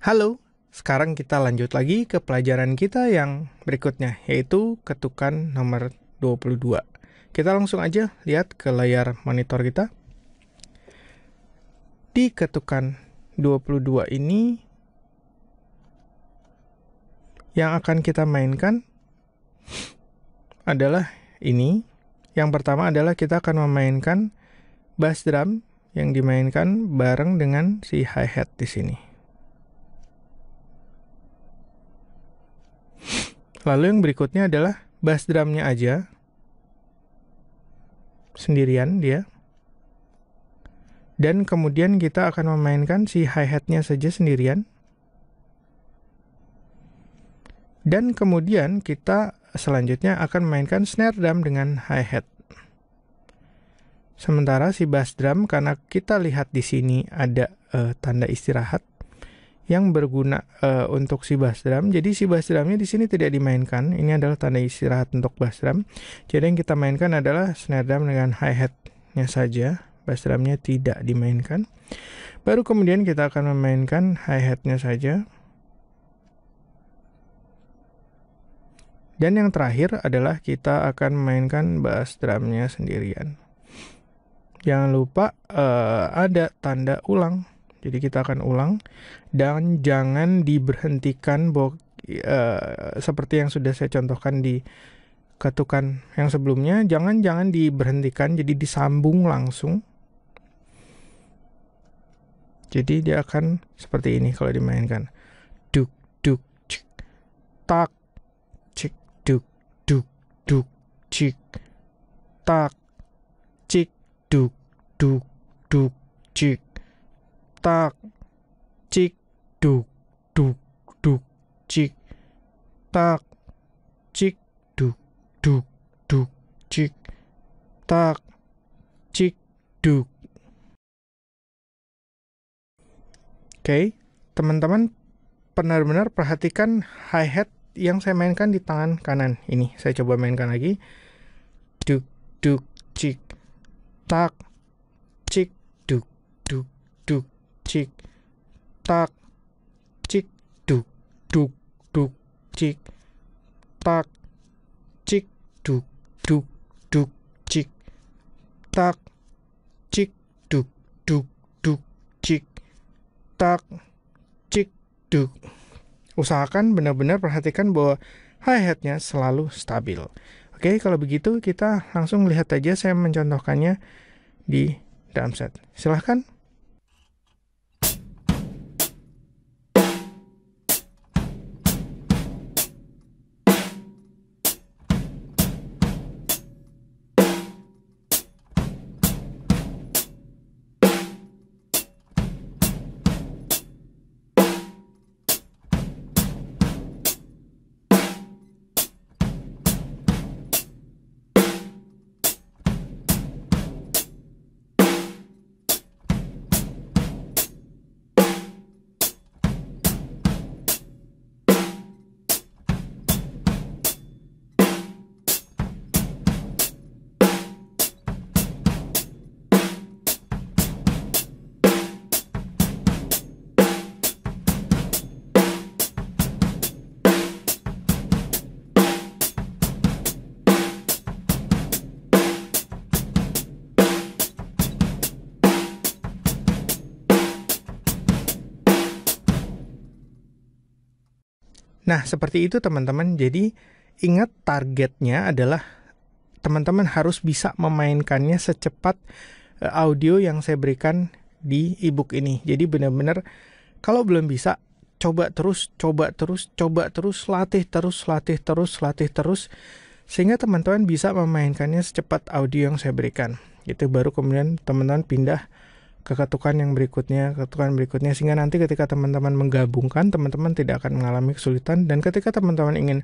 Halo, sekarang kita lanjut lagi ke pelajaran kita yang berikutnya, yaitu ketukan nomor 22. Kita langsung aja lihat ke layar monitor kita. Di ketukan 22 ini, yang akan kita mainkan adalah ini. Yang pertama adalah kita akan memainkan bass drum yang dimainkan bareng dengan si hi-hat di sini. Lalu yang berikutnya adalah bass drumnya aja. Sendirian dia. Dan kemudian kita akan memainkan si hi-hatnya saja sendirian. Dan kemudian kita selanjutnya akan memainkan snare drum dengan hi-hat. Sementara si bass drum karena kita lihat di sini ada uh, tanda istirahat, yang berguna uh, untuk si bass drum. Jadi si bass drumnya di sini tidak dimainkan. Ini adalah tanda istirahat untuk bass drum. Jadi yang kita mainkan adalah snare drum dengan hi hatnya saja. Bass drumnya tidak dimainkan. Baru kemudian kita akan memainkan hi hatnya saja. Dan yang terakhir adalah kita akan memainkan bass drumnya sendirian. Jangan lupa uh, ada tanda ulang. Jadi kita akan ulang dan jangan diberhentikan bo uh, seperti yang sudah saya contohkan di ketukan yang sebelumnya, jangan-jangan diberhentikan jadi disambung langsung. Jadi dia akan seperti ini kalau dimainkan. Duk duk cik tak cik duk duk duk cik tak cik duk duk duk cik tak cik duk duk duk cik tak cik duk duk duk cik tak cik duk Oke, okay. teman-teman benar-benar perhatikan hi-hat yang saya mainkan di tangan kanan. Ini saya coba mainkan lagi. Duk duk cik tak cik tak cik duk duk duk cik tak cik duk duk duk cik tak cik duk duk duk cik tak cik duk usahakan benar-benar perhatikan bahwa hi hatnya selalu stabil Oke, kalau begitu kita langsung lihat aja saya mencontohkannya di drum set. Silahkan. Nah, seperti itu teman-teman. Jadi ingat targetnya adalah teman-teman harus bisa memainkannya secepat eh, audio yang saya berikan di ebook ini. Jadi benar-benar kalau belum bisa coba terus, coba terus, coba terus, latih terus, latih terus, latih terus sehingga teman-teman bisa memainkannya secepat audio yang saya berikan. Itu baru kemudian teman-teman pindah keketukan yang berikutnya, keketukan berikutnya sehingga nanti ketika teman-teman menggabungkan, teman-teman tidak akan mengalami kesulitan dan ketika teman-teman ingin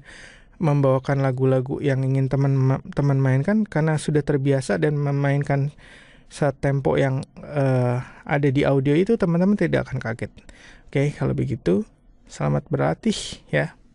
membawakan lagu-lagu yang ingin teman teman mainkan karena sudah terbiasa dan memainkan saat tempo yang uh, ada di audio itu teman-teman tidak akan kaget. Oke, kalau begitu selamat berlatih ya.